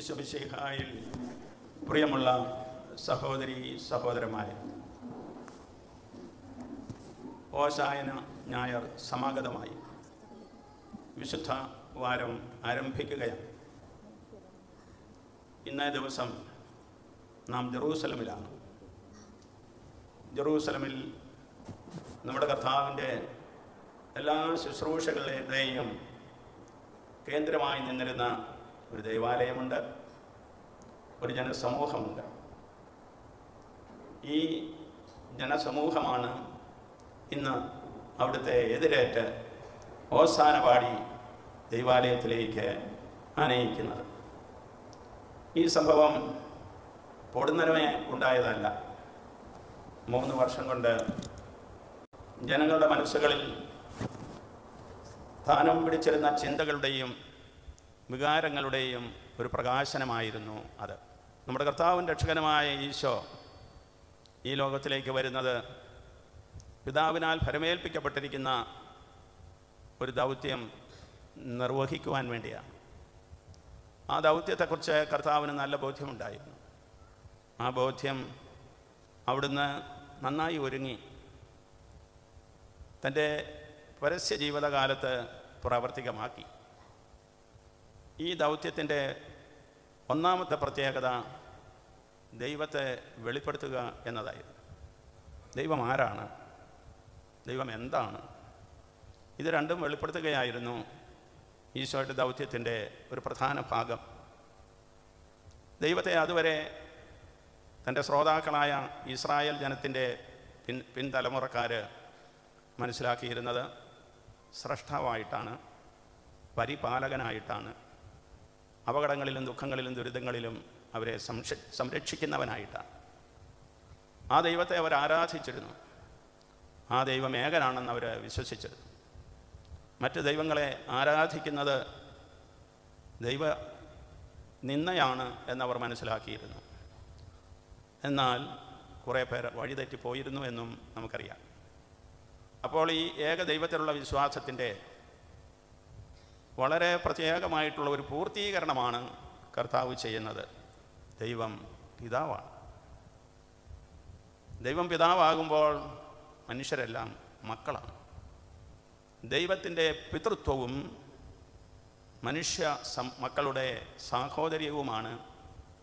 ഈശ്വബിശിഹായിൽ പ്രിയമുള്ള സഹോദരി സഹോദരന്മാരെ ഓശായന ഞായർ സമാഗതമായി വിശുദ്ധ വാരം ആരംഭിക്കുകയാണ് ഇന്നേ ദിവസം നാം ജെറൂസലമിലാണ് ജെറൂസലമിൽ നമ്മുടെ കർത്താവിൻ്റെ എല്ലാ ശുശ്രൂഷകളുടെയും കേന്ദ്രമായി നിന്നിരുന്ന ഒരു ദൈവാലയമുണ്ട് ഒരു ജനസമൂഹമുണ്ട് ഈ ജനസമൂഹമാണ് ഇന്ന് അവിടുത്തെ എതിരേറ്റ് ഓസാനപാടി ദൈവാലയത്തിലേക്ക് ആനയിക്കുന്നത് ഈ സംഭവം പൊടുന്നരമേ ഉണ്ടായതല്ല മൂന്ന് വർഷം കൊണ്ട് ജനങ്ങളുടെ മനസ്സുകളിൽ സ്ഥാനം പിടിച്ചിരുന്ന ചിന്തകളുടെയും വികാരങ്ങളുടെയും ഒരു പ്രകാശനമായിരുന്നു അത് നമ്മുടെ കർത്താവും രക്ഷകനുമായ ഈശോ ഈ ലോകത്തിലേക്ക് വരുന്നത് പിതാവിനാൽ ഫരമേൽപ്പിക്കപ്പെട്ടിരിക്കുന്ന ഒരു ദൗത്യം നിർവഹിക്കുവാൻ വേണ്ടിയാണ് ആ ദൗത്യത്തെക്കുറിച്ച് കർത്താവിന് നല്ല ബോധ്യമുണ്ടായിരുന്നു ആ ബോധ്യം അവിടുന്ന് നന്നായി ഒരുങ്ങി തൻ്റെ പരസ്യ ജീവിതകാലത്ത് പ്രാവർത്തികമാക്കി ഈ ദൗത്യത്തിൻ്റെ ഒന്നാമത്തെ പ്രത്യേകത ദൈവത്തെ വെളിപ്പെടുത്തുക എന്നതായിരുന്നു ദൈവം ആരാണ് ദൈവം എന്താണ് ഇത് രണ്ടും വെളിപ്പെടുത്തുകയായിരുന്നു ഈശോയുടെ ദൗത്യത്തിൻ്റെ ഒരു പ്രധാന ഭാഗം ദൈവത്തെ അതുവരെ തൻ്റെ ശ്രോതാക്കളായ ഇസ്രായേൽ ജനത്തിൻ്റെ പിൻ പിൻതലമുറക്കാർ മനസ്സിലാക്കിയിരുന്നത് സ്രഷ്ടാവായിട്ടാണ് പരിപാലകനായിട്ടാണ് അപകടങ്ങളിലും ദുഃഖങ്ങളിലും ദുരിതങ്ങളിലും അവരെ സംരക്ഷിക്കുന്നവനായിട്ടാണ് ആ ദൈവത്തെ അവർ ആരാധിച്ചിരുന്നു ആ ദൈവം ഏകനാണെന്ന് അവർ വിശ്വസിച്ചിരുന്നു മറ്റ് ദൈവങ്ങളെ ആരാധിക്കുന്നത് ദൈവ നിന്നയാണ് എന്നവർ മനസ്സിലാക്കിയിരുന്നു എന്നാൽ കുറേ പേർ വഴിതെറ്റിപ്പോയിരുന്നു എന്നും നമുക്കറിയാം അപ്പോൾ ഈ ഏക ദൈവത്തിലുള്ള വിശ്വാസത്തിൻ്റെ വളരെ പ്രത്യേകമായിട്ടുള്ള ഒരു പൂർത്തീകരണമാണ് കർത്താവ് ചെയ്യുന്നത് ദൈവം പിതാവാണ് ദൈവം പിതാവാകുമ്പോൾ മനുഷ്യരെല്ലാം മക്കളാണ് ദൈവത്തിൻ്റെ പിതൃത്വവും മനുഷ്യ മക്കളുടെ സാഹോദര്യവുമാണ്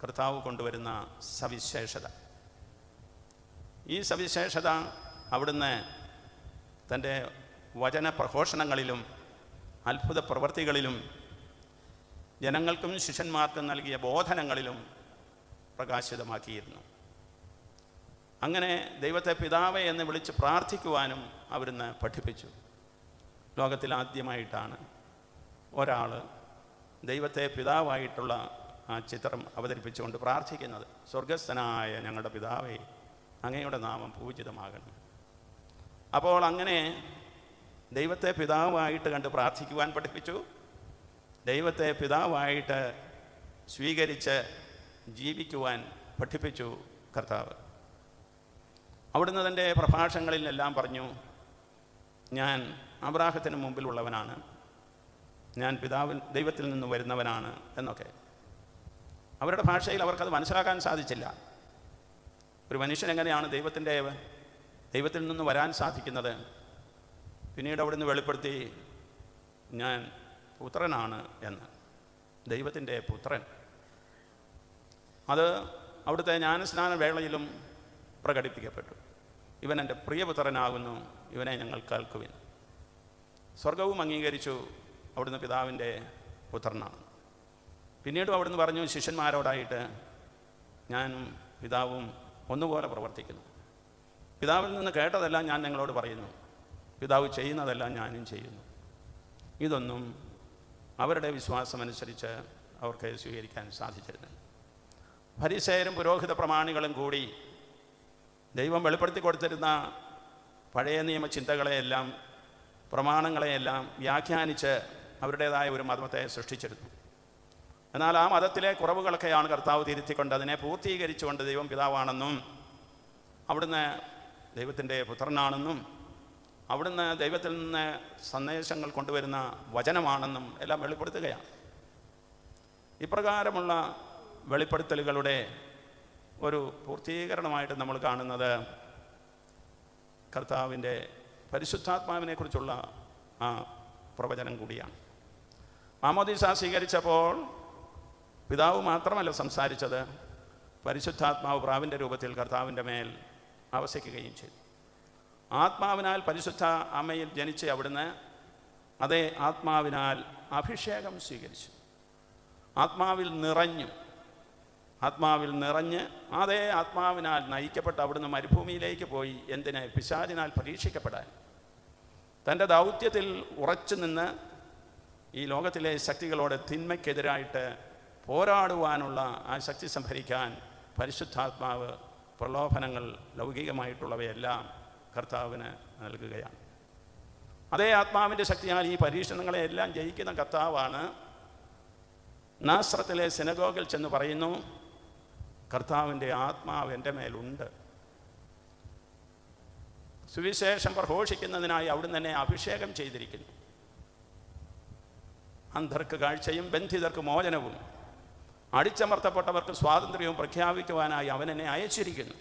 കർത്താവ് കൊണ്ടുവരുന്ന സവിശേഷത ഈ സവിശേഷത അവിടുന്ന് തൻ്റെ വചന പ്രഘോഷണങ്ങളിലും അത്ഭുത പ്രവൃത്തികളിലും ജനങ്ങൾക്കും ശിഷ്യന്മാർക്കും നൽകിയ ബോധനങ്ങളിലും പ്രകാശിതമാക്കിയിരുന്നു അങ്ങനെ ദൈവത്തെ പിതാവെ എന്ന് വിളിച്ച് പ്രാർത്ഥിക്കുവാനും അവരിന്ന് പഠിപ്പിച്ചു ലോകത്തിൽ ആദ്യമായിട്ടാണ് ഒരാൾ ദൈവത്തെ പിതാവായിട്ടുള്ള ആ ചിത്രം അവതരിപ്പിച്ചുകൊണ്ട് പ്രാർത്ഥിക്കുന്നത് സ്വർഗസ്ഥനായ ഞങ്ങളുടെ പിതാവേ അങ്ങയുടെ നാമം പൂജിതമാകണം അപ്പോൾ അങ്ങനെ ദൈവത്തെ പിതാവായിട്ട് കണ്ട് പ്രാർത്ഥിക്കുവാൻ പഠിപ്പിച്ചു ദൈവത്തെ പിതാവായിട്ട് സ്വീകരിച്ച് ജീവിക്കുവാൻ പഠിപ്പിച്ചു കർത്താവ് അവിടുന്ന് തൻ്റെ പ്രഭാഷങ്ങളിലെല്ലാം പറഞ്ഞു ഞാൻ അബ്രാഹത്തിന് മുമ്പിലുള്ളവനാണ് ഞാൻ പിതാവിൽ ദൈവത്തിൽ നിന്ന് വരുന്നവനാണ് എന്നൊക്കെ അവരുടെ ഭാഷയിൽ അവർക്കത് മനസ്സിലാക്കാൻ സാധിച്ചില്ല ഒരു മനുഷ്യൻ എങ്ങനെയാണ് ദൈവത്തിൻ്റെ ദൈവത്തിൽ നിന്ന് വരാൻ സാധിക്കുന്നത് പിന്നീട് അവിടുന്ന് വെളിപ്പെടുത്തി ഞാൻ പുത്രനാണ് എന്ന് ദൈവത്തിൻ്റെ പുത്രൻ അത് അവിടുത്തെ ജ്ഞാനസ്നാന വേളയിലും പ്രകടിപ്പിക്കപ്പെട്ടു ഇവൻ എൻ്റെ പ്രിയപുത്രനാകുന്നു ഇവനെ ഞങ്ങൾ കേൾക്കുവിൻ സ്വർഗവും അംഗീകരിച്ചു അവിടുന്ന് പിതാവിൻ്റെ പുത്രനാണ് പിന്നീടും അവിടുന്ന് പറഞ്ഞു ശിഷ്യന്മാരോടായിട്ട് ഞാനും പിതാവും ഒന്നുപോലെ പ്രവർത്തിക്കുന്നു പിതാവിൽ നിന്ന് കേട്ടതെല്ലാം ഞാൻ നിങ്ങളോട് പറയുന്നു പിതാവ് ചെയ്യുന്നതെല്ലാം ഞാനും ചെയ്യുന്നു ഇതൊന്നും അവരുടെ വിശ്വാസമനുസരിച്ച് അവർക്ക് സ്വീകരിക്കാൻ സാധിച്ചിരുന്നു ഫരിസേരും പുരോഹിത പ്രമാണികളും കൂടി ദൈവം വെളിപ്പെടുത്തി കൊടുത്തിരുന്ന പഴയ നിയമ ചിന്തകളെയെല്ലാം പ്രമാണങ്ങളെയെല്ലാം വ്യാഖ്യാനിച്ച് അവരുടേതായ ഒരു മതത്തെ സൃഷ്ടിച്ചിരുന്നു എന്നാൽ ആ മതത്തിലെ കുറവുകളൊക്കെയാണ് കർത്താവ് തിരുത്തിക്കൊണ്ട് അതിനെ പൂർത്തീകരിച്ചുകൊണ്ട് ദൈവം പിതാവാണെന്നും അവിടുന്ന് ദൈവത്തിൻ്റെ പുത്രനാണെന്നും അവിടുന്ന് ദൈവത്തിൽ നിന്ന് സന്ദേശങ്ങൾ കൊണ്ടുവരുന്ന വചനമാണെന്നും എല്ലാം വെളിപ്പെടുത്തുകയാണ് ഇപ്രകാരമുള്ള വെളിപ്പെടുത്തലുകളുടെ ഒരു പൂർത്തീകരണമായിട്ട് നമ്മൾ കാണുന്നത് കർത്താവിൻ്റെ കുറിച്ചുള്ള ആ പ്രവചനം കൂടിയാണ് മാമോദീസ സ്വീകരിച്ചപ്പോൾ പിതാവ് മാത്രമല്ല സംസാരിച്ചത് പരിശുദ്ധാത്മാവ് പ്രാവിൻ്റെ രൂപത്തിൽ കർത്താവിൻ്റെ മേൽ ആവശിക്കുകയും ചെയ്തു ആത്മാവിനാൽ പരിശുദ്ധ അമ്മയിൽ ജനിച്ച് അവിടുന്ന് അതേ ആത്മാവിനാൽ അഭിഷേകം സ്വീകരിച്ചു ആത്മാവിൽ നിറഞ്ഞു ആത്മാവിൽ നിറഞ്ഞ് അതേ ആത്മാവിനാൽ നയിക്കപ്പെട്ട് അവിടുന്ന് മരുഭൂമിയിലേക്ക് പോയി എന്തിനെ പിശാചിനാൽ പരീക്ഷിക്കപ്പെടാൻ തൻ്റെ ദൗത്യത്തിൽ ഉറച്ചു നിന്ന് ഈ ലോകത്തിലെ ശക്തികളോട് തിന്മയ്ക്കെതിരായിട്ട് പോരാടുവാനുള്ള ആ ശക്തി സംഭരിക്കാൻ പരിശുദ്ധാത്മാവ് പ്രലോഭനങ്ങൾ ലൗകികമായിട്ടുള്ളവയെല്ലാം കർത്താവിന് നൽകുകയാണ് അതേ ആത്മാവിൻ്റെ ശക്തിയാൽ ഈ പരീക്ഷണങ്ങളെ എല്ലാം ജയിക്കുന്ന കർത്താവാണ് നാസ്രത്തിലെ സിനഗോഗിൽ ചെന്ന് പറയുന്നു കർത്താവിൻ്റെ ആത്മാവ് എൻ്റെ മേലുണ്ട് സുവിശേഷം പ്രഘോഷിക്കുന്നതിനായി അവിടുന്ന് തന്നെ അഭിഷേകം ചെയ്തിരിക്കുന്നു അന്ധർക്ക് കാഴ്ചയും ബന്ധിതർക്ക് മോചനവും അടിച്ചമർത്തപ്പെട്ടവർക്ക് സ്വാതന്ത്ര്യവും പ്രഖ്യാപിക്കുവാനായി അവൻ എന്നെ അയച്ചിരിക്കുന്നു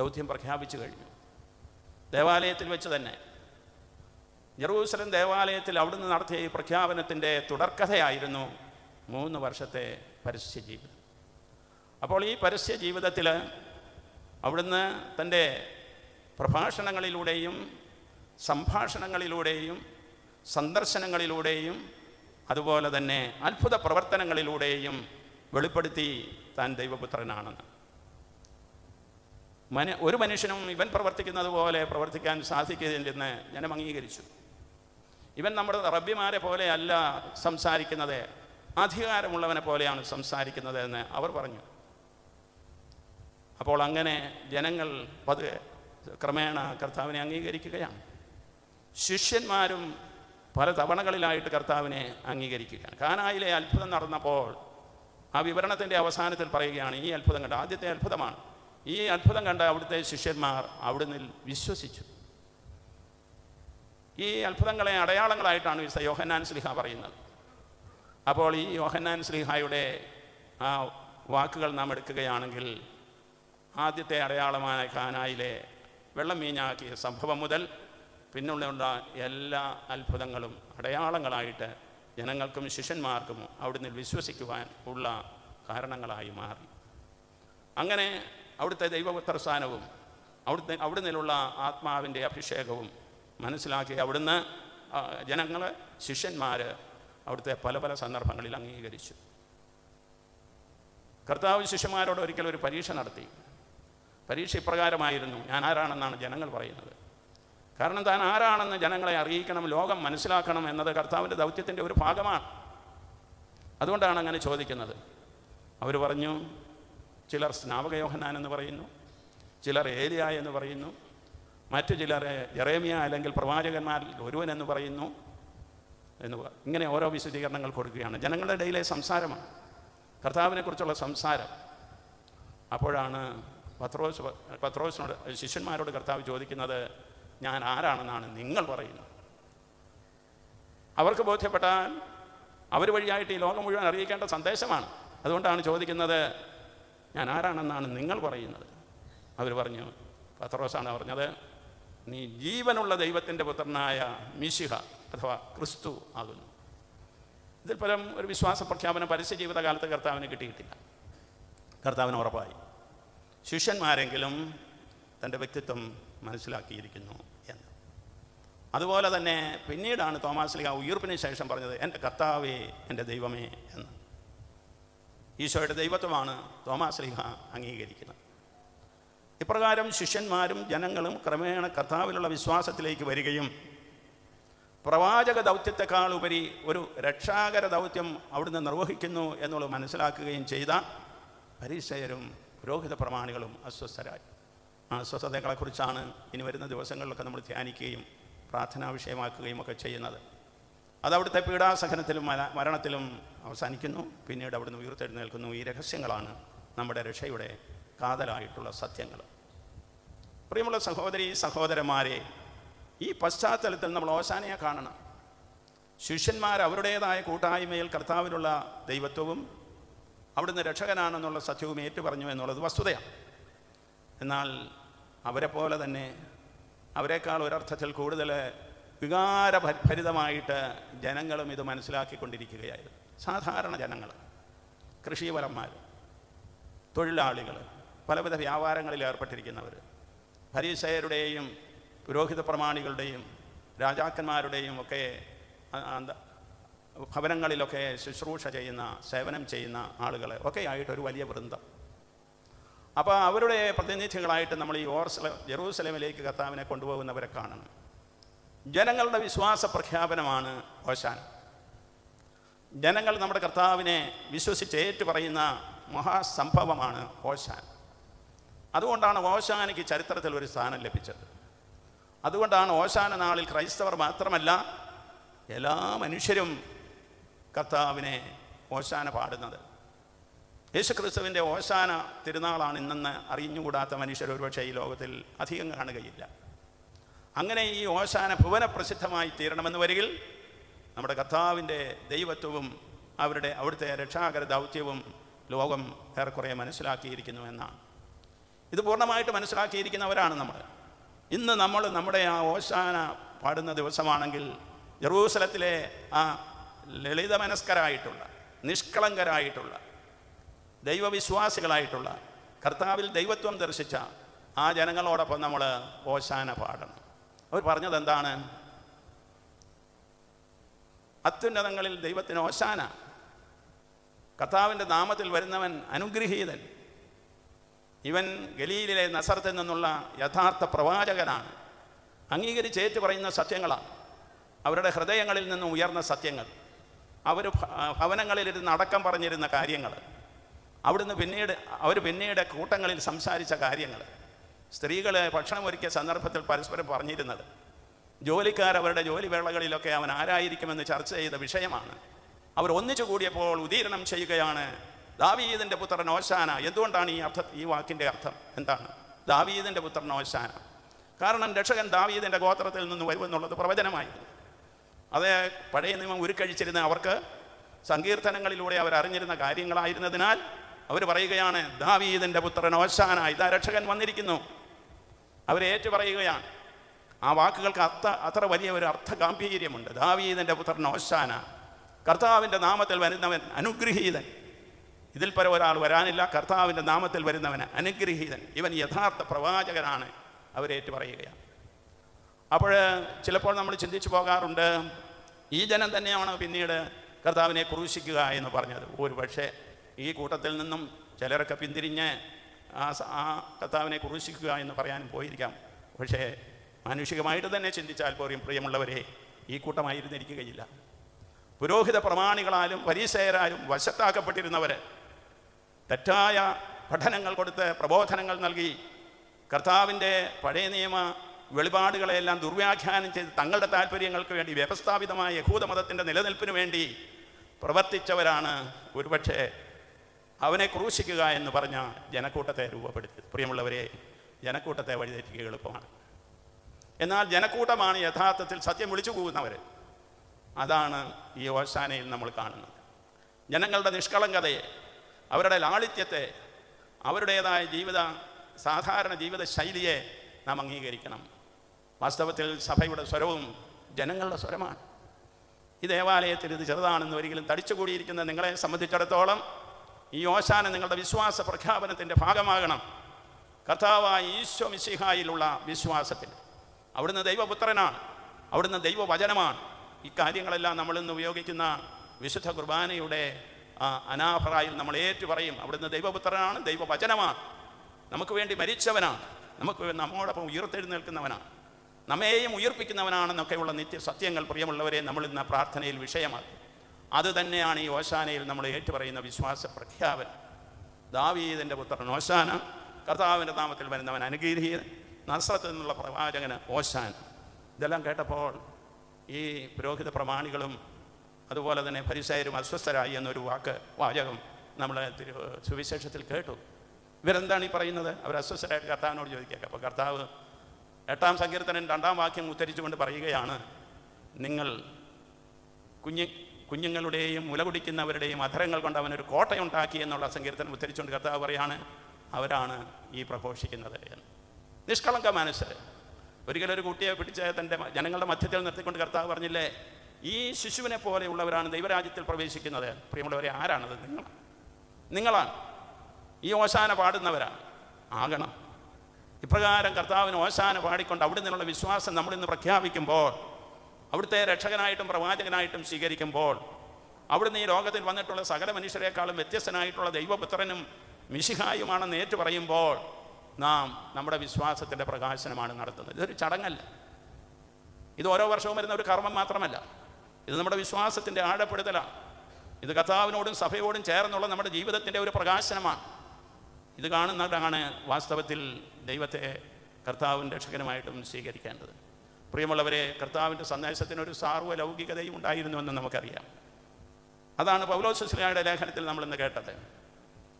ദൗത്യം പ്രഖ്യാപിച്ചു കഴിഞ്ഞു ദേവാലയത്തിൽ വെച്ച് തന്നെ ജെറൂസലം ദേവാലയത്തിൽ അവിടുന്ന് നടത്തിയ ഈ പ്രഖ്യാപനത്തിൻ്റെ തുടർക്കഥയായിരുന്നു മൂന്ന് വർഷത്തെ പരസ്യ ജീവിതം അപ്പോൾ ഈ പരസ്യ ജീവിതത്തിൽ അവിടുന്ന് തൻ്റെ പ്രഭാഷണങ്ങളിലൂടെയും സംഭാഷണങ്ങളിലൂടെയും സന്ദർശനങ്ങളിലൂടെയും അതുപോലെ തന്നെ അത്ഭുത പ്രവർത്തനങ്ങളിലൂടെയും വെളിപ്പെടുത്തി താൻ ദൈവപുത്രനാണെന്ന് മനു ഒരു മനുഷ്യനും ഇവൻ പ്രവർത്തിക്കുന്നത് പോലെ പ്രവർത്തിക്കാൻ സാധിക്കില്ലെന്ന് ജനം അംഗീകരിച്ചു ഇവൻ നമ്മുടെ റബ്ബിമാരെ പോലെയല്ല സംസാരിക്കുന്നത് അധികാരമുള്ളവനെ പോലെയാണ് സംസാരിക്കുന്നത് എന്ന് അവർ പറഞ്ഞു അപ്പോൾ അങ്ങനെ ജനങ്ങൾ പതുക്കെ ക്രമേണ കർത്താവിനെ അംഗീകരിക്കുകയാണ് ശിഷ്യന്മാരും പല തവണകളിലായിട്ട് കർത്താവിനെ അംഗീകരിക്കുകയാണ് കാനായിലെ അത്ഭുതം നടന്നപ്പോൾ ആ വിവരണത്തിൻ്റെ അവസാനത്തിൽ പറയുകയാണ് ഈ അത്ഭുതം കണ്ട ആദ്യത്തെ അത്ഭുതമാണ് ഈ അത്ഭുതം കണ്ട അവിടുത്തെ ശിഷ്യന്മാർ അവിടുന്ന് വിശ്വസിച്ചു ഈ അത്ഭുതങ്ങളെ അടയാളങ്ങളായിട്ടാണ് വിശ്വ യോഹന്നാൻ സ്ലിഹ പറയുന്നത് അപ്പോൾ ഈ യോഹന്നാൻ സ്ലിഹായുടെ ആ വാക്കുകൾ നാം എടുക്കുകയാണെങ്കിൽ ആദ്യത്തെ അടയാളമായ കാനായിലെ വെള്ളം വീഞ്ഞാക്കിയ സംഭവം മുതൽ പിന്നുള്ള എല്ലാ അത്ഭുതങ്ങളും അടയാളങ്ങളായിട്ട് ജനങ്ങൾക്കും ശിഷ്യന്മാർക്കും അവിടുന്ന് വിശ്വസിക്കുവാൻ ഉള്ള കാരണങ്ങളായി മാറി അങ്ങനെ അവിടുത്തെ ദൈവപ്രസ്ഥാനവും അവിടുത്തെ അവിടെ നിന്നുള്ള ആത്മാവിൻ്റെ അഭിഷേകവും മനസ്സിലാക്കി അവിടുന്ന് ജനങ്ങളെ ശിഷ്യന്മാർ അവിടുത്തെ പല പല സന്ദർഭങ്ങളിൽ അംഗീകരിച്ചു കർത്താവ് ശിഷ്യന്മാരോട് ഒരിക്കൽ ഒരു പരീക്ഷ നടത്തി പരീക്ഷ ഇപ്രകാരമായിരുന്നു ഞാൻ ആരാണെന്നാണ് ജനങ്ങൾ പറയുന്നത് കാരണം താൻ ആരാണെന്ന് ജനങ്ങളെ അറിയിക്കണം ലോകം മനസ്സിലാക്കണം എന്നത് കർത്താവിൻ്റെ ദൗത്യത്തിൻ്റെ ഒരു ഭാഗമാണ് അതുകൊണ്ടാണ് അങ്ങനെ ചോദിക്കുന്നത് അവർ പറഞ്ഞു ചിലർ സ്നാവകയോഹനാൻ എന്ന് പറയുന്നു ചിലർ ഏലിയ എന്ന് പറയുന്നു മറ്റു ചിലർ ജെറേമിയ അല്ലെങ്കിൽ പ്രവാചകന്മാരിൽ ഒരുവൻ എന്ന് പറയുന്നു എന്ന് ഇങ്ങനെ ഓരോ വിശദീകരണങ്ങൾ കൊടുക്കുകയാണ് ജനങ്ങളുടെ ഇടയിലെ സംസാരമാണ് കർത്താവിനെക്കുറിച്ചുള്ള സംസാരം അപ്പോഴാണ് പത്രോസ് പത്രോസിനോട് ശിഷ്യന്മാരോട് കർത്താവ് ചോദിക്കുന്നത് ഞാൻ ആരാണെന്നാണ് നിങ്ങൾ പറയുന്നത് അവർക്ക് ബോധ്യപ്പെട്ടാൽ അവർ വഴിയായിട്ട് ഈ ലോകം മുഴുവൻ അറിയിക്കേണ്ട സന്ദേശമാണ് അതുകൊണ്ടാണ് ചോദിക്കുന്നത് ഞാൻ ആരാണെന്നാണ് നിങ്ങൾ പറയുന്നത് അവർ പറഞ്ഞു പത്രോസാണ് പറഞ്ഞത് നീ ജീവനുള്ള ദൈവത്തിൻ്റെ പുത്രനായ മിശിഹ അഥവാ ക്രിസ്തു ആകുന്നു ഇതിൽ പരം ഒരു വിശ്വാസ പ്രഖ്യാപനം പരസ്യ ജീവിതകാലത്ത് കർത്താവിന് കിട്ടിയിട്ടില്ല കർത്താവിന് ഉറപ്പായി ശിഷ്യന്മാരെങ്കിലും തൻ്റെ വ്യക്തിത്വം മനസ്സിലാക്കിയിരിക്കുന്നു എന്ന് അതുപോലെ തന്നെ പിന്നീടാണ് തോമാസ്ലിക ഉയർപ്പിന് ശേഷം പറഞ്ഞത് എൻ്റെ കർത്താവേ എൻ്റെ ദൈവമേ എന്ന് ഈശോയുടെ ദൈവത്വമാണ് തോമാശ്രീഹ അംഗീകരിക്കുന്നത് ഇപ്രകാരം ശിഷ്യന്മാരും ജനങ്ങളും ക്രമേണ കർത്താവിലുള്ള വിശ്വാസത്തിലേക്ക് വരികയും പ്രവാചക ദൗത്യത്തെക്കാൾ ഉപരി ഒരു രക്ഷാകര ദൗത്യം അവിടുന്ന് നിർവഹിക്കുന്നു എന്നുള്ളത് മനസ്സിലാക്കുകയും ചെയ്ത പരിശയരും പുരോഹിത പ്രമാണികളും അസ്വസ്ഥരായി അസ്വസ്ഥതകളെക്കുറിച്ചാണ് ഇനി വരുന്ന ദിവസങ്ങളിലൊക്കെ നമ്മൾ ധ്യാനിക്കുകയും പ്രാർത്ഥനാ വിഷയമാക്കുകയും ഒക്കെ ചെയ്യുന്നത് അത് അവിടുത്തെ പീഡാസഹനത്തിലും മരണത്തിലും അവസാനിക്കുന്നു പിന്നീട് അവിടുന്ന് ഉയർത്തെഴുന്നേൽക്കുന്നു ഈ രഹസ്യങ്ങളാണ് നമ്മുടെ രക്ഷയുടെ കാതലായിട്ടുള്ള സത്യങ്ങൾ പ്രിയമുള്ള സഹോദരി സഹോദരന്മാരെ ഈ പശ്ചാത്തലത്തിൽ നമ്മൾ ഓശാനയെ കാണണം ശിഷ്യന്മാർ അവരുടേതായ കൂട്ടായ്മയിൽ കർത്താവിനുള്ള ദൈവത്വവും അവിടുന്ന് രക്ഷകനാണെന്നുള്ള സത്യവും ഏറ്റുപറഞ്ഞു എന്നുള്ളത് വസ്തുതയാണ് എന്നാൽ അവരെ പോലെ തന്നെ അവരെക്കാൾ ഒരർത്ഥത്തിൽ കൂടുതൽ വികാര ഭരിതമായിട്ട് ജനങ്ങളും ഇത് മനസ്സിലാക്കിക്കൊണ്ടിരിക്കുകയായിരുന്നു സാധാരണ ജനങ്ങൾ കൃഷിവലന്മാർ തൊഴിലാളികൾ പലവിധ വ്യാപാരങ്ങളിൽ ഏർപ്പെട്ടിരിക്കുന്നവർ പരീശയരുടെയും പുരോഹിത പ്രമാണികളുടെയും രാജാക്കന്മാരുടെയും ഒക്കെ ഭവനങ്ങളിലൊക്കെ ശുശ്രൂഷ ചെയ്യുന്ന സേവനം ചെയ്യുന്ന ആളുകളെ ഒക്കെ ആയിട്ട് ഒരു വലിയ വൃന്ദം അപ്പോൾ അവരുടെ പ്രതിനിധികളായിട്ട് നമ്മൾ ഈ ഓർസ ജെറൂസലമിലേക്ക് കത്താവിനെ കൊണ്ടുപോകുന്നവരെ കാണണം ജനങ്ങളുടെ വിശ്വാസ പ്രഖ്യാപനമാണ് ഓശാൻ ജനങ്ങൾ നമ്മുടെ കർത്താവിനെ വിശ്വസിച്ച് പറയുന്ന മഹാസംഭവമാണ് ഓശാൻ അതുകൊണ്ടാണ് ഓശാനയ്ക്ക് ചരിത്രത്തിൽ ഒരു സ്ഥാനം ലഭിച്ചത് അതുകൊണ്ടാണ് ഓശാന നാളിൽ ക്രൈസ്തവർ മാത്രമല്ല എല്ലാ മനുഷ്യരും കർത്താവിനെ ഓശാന പാടുന്നത് യേശുക്രിസ്തുവിൻ്റെ ഓശാന തിരുനാളാണ് ഇന്നെന്ന് അറിഞ്ഞുകൂടാത്ത മനുഷ്യർ ഒരുപക്ഷെ ഈ ലോകത്തിൽ അധികം കാണുകയില്ല അങ്ങനെ ഈ ഓശാന ഭുവന പ്രസിദ്ധമായി തീരണമെന്ന് വരികിൽ നമ്മുടെ കർത്താവിൻ്റെ ദൈവത്വവും അവരുടെ അവിടുത്തെ രക്ഷാകര ദൗത്യവും ലോകം ഏറെക്കുറെ മനസ്സിലാക്കിയിരിക്കുന്നു എന്നാണ് ഇത് പൂർണ്ണമായിട്ട് മനസ്സിലാക്കിയിരിക്കുന്നവരാണ് നമ്മൾ ഇന്ന് നമ്മൾ നമ്മുടെ ആ ഓശാന പാടുന്ന ദിവസമാണെങ്കിൽ ജെറൂസലത്തിലെ ആ ലളിതമനസ്കരായിട്ടുള്ള നിഷ്കളങ്കരായിട്ടുള്ള ദൈവവിശ്വാസികളായിട്ടുള്ള കർത്താവിൽ ദൈവത്വം ദർശിച്ച ആ ജനങ്ങളോടൊപ്പം നമ്മൾ ഓശാന പാടണം അവർ പറഞ്ഞത് എന്താണ് അത്യുന്നതങ്ങളിൽ ദൈവത്തിന് ഓശാന കഥാവിൻ്റെ നാമത്തിൽ വരുന്നവൻ അനുഗ്രഹീതൻ ഇവൻ ഗലീലിലെ നസറത്തിൽ നിന്നുള്ള യഥാർത്ഥ പ്രവാചകനാണ് അംഗീകരിച്ച് ഏറ്റു പറയുന്ന സത്യങ്ങളാണ് അവരുടെ ഹൃദയങ്ങളിൽ നിന്നും ഉയർന്ന സത്യങ്ങൾ അവർ ഭവനങ്ങളിലിരുന്ന് അടക്കം പറഞ്ഞിരുന്ന കാര്യങ്ങൾ അവിടുന്ന് പിന്നീട് അവർ പിന്നീട് കൂട്ടങ്ങളിൽ സംസാരിച്ച കാര്യങ്ങൾ സ്ത്രീകൾ ഭക്ഷണം ഒരുക്കിയ സന്ദർഭത്തിൽ പരസ്പരം പറഞ്ഞിരുന്നത് ജോലിക്കാർ അവരുടെ ജോലി വേളകളിലൊക്കെ അവൻ ആരായിരിക്കുമെന്ന് ചർച്ച ചെയ്ത വിഷയമാണ് അവർ ഒന്നിച്ചു കൂടിയപ്പോൾ ഉദീരണം ചെയ്യുകയാണ് ദാവീദിൻ്റെ പുത്രൻ ഓശാന എന്തുകൊണ്ടാണ് ഈ അർത്ഥം ഈ വാക്കിൻ്റെ അർത്ഥം എന്താണ് ദാവീദിൻ്റെ പുത്രൻ ഓശാന കാരണം രക്ഷകൻ ദാവീദിൻ്റെ ഗോത്രത്തിൽ നിന്ന് വരുമെന്നുള്ളത് പ്രവചനമായിരുന്നു അത് പഴയ നിയമം ഉരുക്കഴിച്ചിരുന്ന അവർക്ക് സങ്കീർത്തനങ്ങളിലൂടെ അവർ അറിഞ്ഞിരുന്ന കാര്യങ്ങളായിരുന്നതിനാൽ അവർ പറയുകയാണ് ദാവീദിൻ്റെ പുത്രൻ ഓശാന ഇതാ രക്ഷകൻ വന്നിരിക്കുന്നു അവരെ പറയുകയാണ് ആ വാക്കുകൾക്ക് അത്ര അത്ര വലിയ ഒരു അർത്ഥ ഗാംഭീര്യമുണ്ട് ദാവീതൻ്റെ പുത്രൻ ഓശാന കർത്താവിൻ്റെ നാമത്തിൽ വരുന്നവൻ അനുഗ്രഹീതൻ ഇതിൽ പര ഒരാൾ വരാനില്ല കർത്താവിൻ്റെ നാമത്തിൽ വരുന്നവൻ അനുഗ്രഹീതൻ ഇവൻ യഥാർത്ഥ പ്രവാചകനാണ് അവരേറ്റു പറയുകയാണ് അപ്പോൾ ചിലപ്പോൾ നമ്മൾ ചിന്തിച്ചു പോകാറുണ്ട് ഈ ജനം തന്നെയാണ് പിന്നീട് കർത്താവിനെ ക്രൂശിക്കുക എന്ന് പറഞ്ഞത് ഒരു പക്ഷേ ഈ കൂട്ടത്തിൽ നിന്നും ചിലരൊക്കെ പിന്തിരിഞ്ഞ് ആ ആ കർത്താവിനെ കുറിശിക്കുക എന്ന് പറയാനും പോയിരിക്കാം പക്ഷേ മാനുഷികമായിട്ട് തന്നെ ചിന്തിച്ചാൽ പോലും പ്രിയമുള്ളവരെ ഈ കൂട്ടമായിരുന്നിരിക്കുകയില്ല പുരോഹിത പ്രമാണികളാലും പരീശയരാലും വശത്താക്കപ്പെട്ടിരുന്നവർ തെറ്റായ പഠനങ്ങൾ കൊടുത്ത് പ്രബോധനങ്ങൾ നൽകി കർത്താവിൻ്റെ പഴയ നിയമ വെളിപാടുകളെല്ലാം ദുർവ്യാഖ്യാനം ചെയ്ത് തങ്ങളുടെ താല്പര്യങ്ങൾക്ക് വേണ്ടി വ്യവസ്ഥാപിതമായ യഹൂദമതത്തിൻ്റെ നിലനിൽപ്പിനു വേണ്ടി പ്രവർത്തിച്ചവരാണ് ഒരുപക്ഷെ അവനെ ക്രൂശിക്കുക എന്ന് പറഞ്ഞ ജനക്കൂട്ടത്തെ രൂപപ്പെടുത്തി പ്രിയമുള്ളവരെ ജനക്കൂട്ടത്തെ വഴിതെറ്റിക്കുക എളുപ്പമാണ് എന്നാൽ ജനക്കൂട്ടമാണ് യഥാർത്ഥത്തിൽ സത്യം വിളിച്ചു പോകുന്നവർ അതാണ് ഈ ഓശാനയിൽ നമ്മൾ കാണുന്നത് ജനങ്ങളുടെ നിഷ്കളങ്കതയെ അവരുടെ ലാളിത്യത്തെ അവരുടേതായ ജീവിത സാധാരണ ജീവിത ശൈലിയെ നാം അംഗീകരിക്കണം വാസ്തവത്തിൽ സഭയുടെ സ്വരവും ജനങ്ങളുടെ സ്വരമാണ് ഈ ദേവാലയത്തിൽ ഇത് ചെറുതാണെന്ന് ഒരിക്കലും തടിച്ചുകൂടിയിരിക്കുന്ന നിങ്ങളെ സംബന്ധിച്ചിടത്തോളം ഈ ഓശാന നിങ്ങളുടെ വിശ്വാസ പ്രഖ്യാപനത്തിൻ്റെ ഭാഗമാകണം കർത്താവായ ഈശോ മിശിഹായിലുള്ള വിശ്വാസത്തിൽ അവിടുന്ന് ദൈവപുത്രനാണ് അവിടുന്ന് ദൈവവചനമാണ് ഇക്കാര്യങ്ങളെല്ലാം ഇന്ന് ഉപയോഗിക്കുന്ന വിശുദ്ധ കുർബാനയുടെ അനാഭറായിൽ നമ്മൾ ഏറ്റു പറയും അവിടുന്ന് ദൈവപുത്രനാണ് ദൈവവചനമാണ് നമുക്ക് വേണ്ടി മരിച്ചവനാണ് നമുക്ക് നമ്മോടൊപ്പം ഉയർത്തെഴുന്നേൽക്കുന്നവനാണ് നമ്മയെയും ഉയർപ്പിക്കുന്നവനാണെന്നൊക്കെയുള്ള നിത്യ സത്യങ്ങൾ പ്രിയമുള്ളവരെ നമ്മൾ ഇന്ന് പ്രാർത്ഥനയിൽ വിഷയമാക്കും അതുതന്നെയാണ് ഈ ഓശാനയിൽ നമ്മൾ ഏറ്റുപറയുന്ന വിശ്വാസ പ്രഖ്യാപനം ദാവീദിൻ്റെ പുത്രൻ ഓശാന കർത്താവിൻ്റെ നാമത്തിൽ വരുന്നവൻ അനുഗീരിയൻ നസ്രത്തിൽ നിന്നുള്ള പ്രവാചകന് ഓശാൻ ഇതെല്ലാം കേട്ടപ്പോൾ ഈ പുരോഹിത പ്രമാണികളും അതുപോലെ തന്നെ പരിസയരും അസ്വസ്ഥരായി എന്നൊരു വാക്ക് വാചകം നമ്മൾ തിരു സുവിശേഷത്തിൽ കേട്ടു ഇവരെന്താണ് ഈ പറയുന്നത് അവർ അസ്വസ്ഥരായിട്ട് കർത്താവിനോട് ചോദിക്കുക അപ്പോൾ കർത്താവ് എട്ടാം സങ്കീർത്തനൻ രണ്ടാം വാക്യം ഉദ്ധരിച്ചുകൊണ്ട് പറയുകയാണ് നിങ്ങൾ കുഞ്ഞ് കുഞ്ഞുങ്ങളുടെയും മുലകുടിക്കുന്നവരുടെയും അധരങ്ങൾ കൊണ്ട് അവനൊരു കോട്ടയുണ്ടാക്കി എന്നുള്ള സങ്കീർത്തനം ഉദ്ധരിച്ചുകൊണ്ട് കർത്താവ് പറയാണ് അവരാണ് ഈ പ്രഘോഷിക്കുന്നത് എന്ന് നിഷ്കളങ്ക മനസ്സ് ഒരിക്കലൊരു കുട്ടിയെ പിടിച്ച തൻ്റെ ജനങ്ങളുടെ മധ്യത്തിൽ നിർത്തിക്കൊണ്ട് കർത്താവ് പറഞ്ഞില്ലേ ഈ ശിശുവിനെ പോലെയുള്ളവരാണ് ദൈവരാജ്യത്തിൽ പ്രവേശിക്കുന്നത് പ്രിയമുള്ളവരെ ആരാണത് നിങ്ങൾ നിങ്ങളാണ് ഈ ഓശാന പാടുന്നവരാണ് ആകണം ഇപ്രകാരം കർത്താവിന് ഓശാന പാടിക്കൊണ്ട് അവിടെ നിന്നുള്ള വിശ്വാസം നമ്മളിന്ന് പ്രഖ്യാപിക്കുമ്പോൾ അവിടുത്തെ രക്ഷകനായിട്ടും പ്രവാചകനായിട്ടും സ്വീകരിക്കുമ്പോൾ അവിടുന്ന് ഈ ലോകത്തിൽ വന്നിട്ടുള്ള സകല മനുഷ്യരെക്കാളും വ്യത്യസ്തനായിട്ടുള്ള ദൈവപുത്രനും മിശിഹായുമാണെന്ന് ഏറ്റു പറയുമ്പോൾ നാം നമ്മുടെ വിശ്വാസത്തിൻ്റെ പ്രകാശനമാണ് നടത്തുന്നത് ഇതൊരു ചടങ്ങല്ല ഇത് ഓരോ വർഷവും വരുന്ന ഒരു കർമ്മം മാത്രമല്ല ഇത് നമ്മുടെ വിശ്വാസത്തിൻ്റെ ആഴപ്പെടുത്തലാണ് ഇത് കഥാവിനോടും സഭയോടും ചേർന്നുള്ള നമ്മുടെ ജീവിതത്തിൻ്റെ ഒരു പ്രകാശനമാണ് ഇത് കാണുന്നതാണ് വാസ്തവത്തിൽ ദൈവത്തെ കർത്താവും രക്ഷകനുമായിട്ടും സ്വീകരിക്കേണ്ടത് പ്രിയമുള്ളവരെ കർത്താവിൻ്റെ സന്ദേശത്തിനൊരു സാർവ ലൗകികതയും എന്ന് നമുക്കറിയാം അതാണ് പൗലോസുശ്രീയുടെ ലേഖനത്തിൽ നമ്മളിന്ന് കേട്ടത്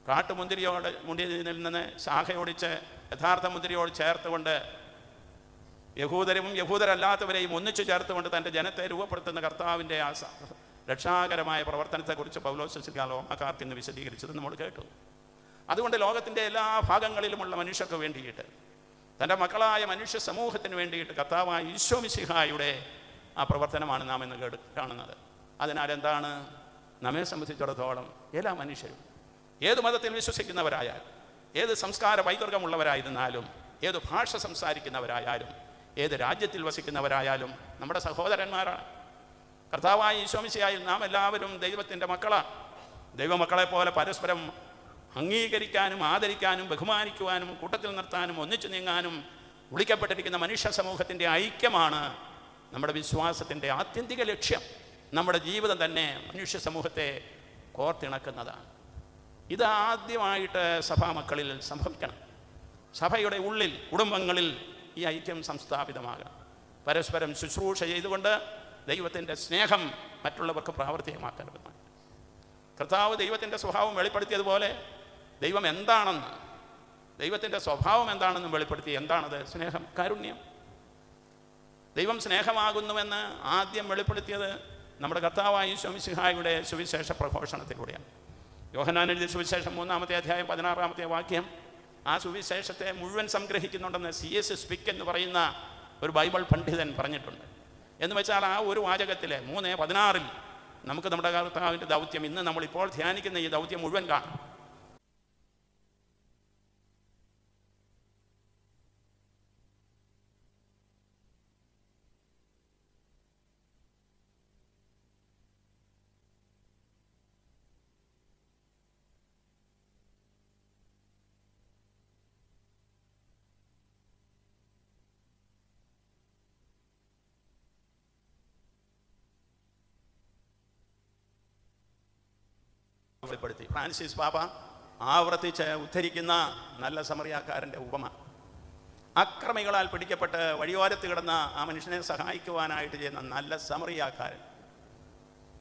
കാട്ടുമുന്തിരിയോട് മുന്തിരി നിന്ന് ശാഖയോടിച്ച് യഥാർത്ഥ മുന്തിരിയോട് ചേർത്തുകൊണ്ട് യഹൂദരും യഹൂദരല്ലാത്തവരെയും ഒന്നിച്ചു ചേർത്തുകൊണ്ട് തൻ്റെ ജനത്തെ രൂപപ്പെടുത്തുന്ന കർത്താവിൻ്റെ ആ രക്ഷാകരമായ പ്രവർത്തനത്തെക്കുറിച്ച് പൗലോസുസ്ലിക ലോമക്കാർക്ക് ഇന്ന് വിശദീകരിച്ചത് നമ്മൾ കേട്ടു അതുകൊണ്ട് ലോകത്തിൻ്റെ എല്ലാ ഭാഗങ്ങളിലുമുള്ള മനുഷ്യർക്ക് വേണ്ടിയിട്ട് തൻ്റെ മക്കളായ മനുഷ്യ സമൂഹത്തിന് വേണ്ടിയിട്ട് കർത്താവായ ഈശോമിസിഹായുടെ ആ പ്രവർത്തനമാണ് നാം ഇന്ന് കേട് കാണുന്നത് അതിനാൽ എന്താണ് നമ്മെ സംബന്ധിച്ചിടത്തോളം എല്ലാ മനുഷ്യരും ഏത് മതത്തിൽ വിശ്വസിക്കുന്നവരായാലും ഏത് സംസ്കാര വൈതൃകമുള്ളവരായിരുന്നാലും ഏത് ഭാഷ സംസാരിക്കുന്നവരായാലും ഏത് രാജ്യത്തിൽ വസിക്കുന്നവരായാലും നമ്മുടെ സഹോദരന്മാരാണ് കർത്താവായ ഈശോമിശയായി നാം എല്ലാവരും ദൈവത്തിൻ്റെ മക്കളാണ് ദൈവമക്കളെ പോലെ പരസ്പരം അംഗീകരിക്കാനും ആദരിക്കാനും ബഹുമാനിക്കുവാനും കൂട്ടത്തിൽ നിർത്താനും ഒന്നിച്ചു നീങ്ങാനും വിളിക്കപ്പെട്ടിരിക്കുന്ന മനുഷ്യ സമൂഹത്തിൻ്റെ ഐക്യമാണ് നമ്മുടെ വിശ്വാസത്തിൻ്റെ ആത്യന്തിക ലക്ഷ്യം നമ്മുടെ ജീവിതം തന്നെ മനുഷ്യ സമൂഹത്തെ കോർത്തിണക്കുന്നതാണ് ഇത് ആദ്യമായിട്ട് മക്കളിൽ സംഭവിക്കണം സഭയുടെ ഉള്ളിൽ കുടുംബങ്ങളിൽ ഈ ഐക്യം സംസ്ഥാപിതമാകണം പരസ്പരം ശുശ്രൂഷ ചെയ്തുകൊണ്ട് ദൈവത്തിൻ്റെ സ്നേഹം മറ്റുള്ളവർക്ക് പ്രാവർത്തികമാക്കേണ്ടതാണ് കർത്താവ് ദൈവത്തിൻ്റെ സ്വഭാവം വെളിപ്പെടുത്തിയതുപോലെ ദൈവം എന്താണെന്ന് ദൈവത്തിൻ്റെ സ്വഭാവം എന്താണെന്ന് വെളിപ്പെടുത്തി എന്താണത് സ്നേഹം കാരുണ്യം ദൈവം സ്നേഹമാകുന്നുവെന്ന് ആദ്യം വെളിപ്പെടുത്തിയത് നമ്മുടെ കർത്താവായ ശോമിസിഹായുടെ സുവിശേഷ പ്രഘോഷണത്തിലൂടെയാണ് യോഹനാനുജി സുവിശേഷം മൂന്നാമത്തെ അധ്യായം പതിനാറാമത്തെ വാക്യം ആ സുവിശേഷത്തെ മുഴുവൻ സംഗ്രഹിക്കുന്നുണ്ടെന്ന് സി എസ് സ്പിക്ക് എന്ന് പറയുന്ന ഒരു ബൈബിൾ പണ്ഡിതൻ പറഞ്ഞിട്ടുണ്ട് എന്ന് വെച്ചാൽ ആ ഒരു വാചകത്തിലെ മൂന്ന് പതിനാറിൽ നമുക്ക് നമ്മുടെ കർത്താവിൻ്റെ ദൗത്യം ഇന്ന് നമ്മളിപ്പോൾ ധ്യാനിക്കുന്ന ഈ ദൗത്യം മുഴുവൻ കാണാം വെളിപ്പെടുത്തി ഫ്രാൻസിസ് പാപ്പ ആവർത്തിച്ച് ഉദ്ധരിക്കുന്ന നല്ല സമറിയാക്കാരൻ്റെ ഉപമ അക്രമികളാൽ പിടിക്കപ്പെട്ട് വഴിയോരത്ത് കിടന്ന ആ മനുഷ്യനെ സഹായിക്കുവാനായിട്ട് ചെയ്യുന്ന നല്ല സമറിയാക്കാരൻ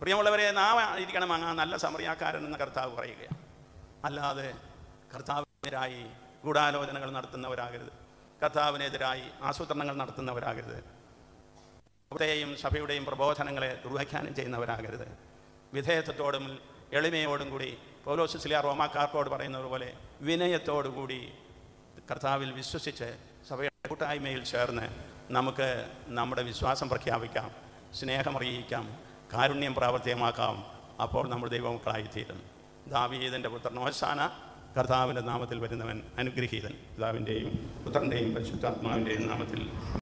പ്രിയമുള്ളവരെ നാം ആയിരിക്കണം ആ നല്ല സമറിയാക്കാരൻ എന്ന് കർത്താവ് പറയുകയാണ് അല്ലാതെ കർത്താവിനെതിരായി ഗൂഢാലോചനകൾ നടത്തുന്നവരാകരുത് കർത്താവിനെതിരായി ആസൂത്രണങ്ങൾ നടത്തുന്നവരാകരുത് അവിടെയും സഭയുടെയും പ്രബോധനങ്ങളെ ദുർവ്യാഖ്യാനം ചെയ്യുന്നവരാകരുത് വിധേയത്വത്തോടും എളിമയോടും കൂടി പൗലോസ് സിലിയ റോമാക്കാർക്കോട് പറയുന്നത് പോലെ വിനയത്തോടുകൂടി കർത്താവിൽ വിശ്വസിച്ച് സഭയുടെ കൂട്ടായ്മയിൽ ചേർന്ന് നമുക്ക് നമ്മുടെ വിശ്വാസം പ്രഖ്യാപിക്കാം സ്നേഹമറിയിക്കാം കാരുണ്യം പ്രാവർത്തികമാക്കാം അപ്പോൾ നമ്മൾ ദൈവമക്കളായിത്തീരും ദാവീതൻ്റെ പുത്രൻ ഓശാന കർത്താവിൻ്റെ നാമത്തിൽ വരുന്നവൻ അനുഗ്രഹീതൻ പിതാവിൻ്റെയും പുത്രൻ്റെയും പരിശുദ്ധാത്മാവിൻ്റെയും നാമത്തിൽ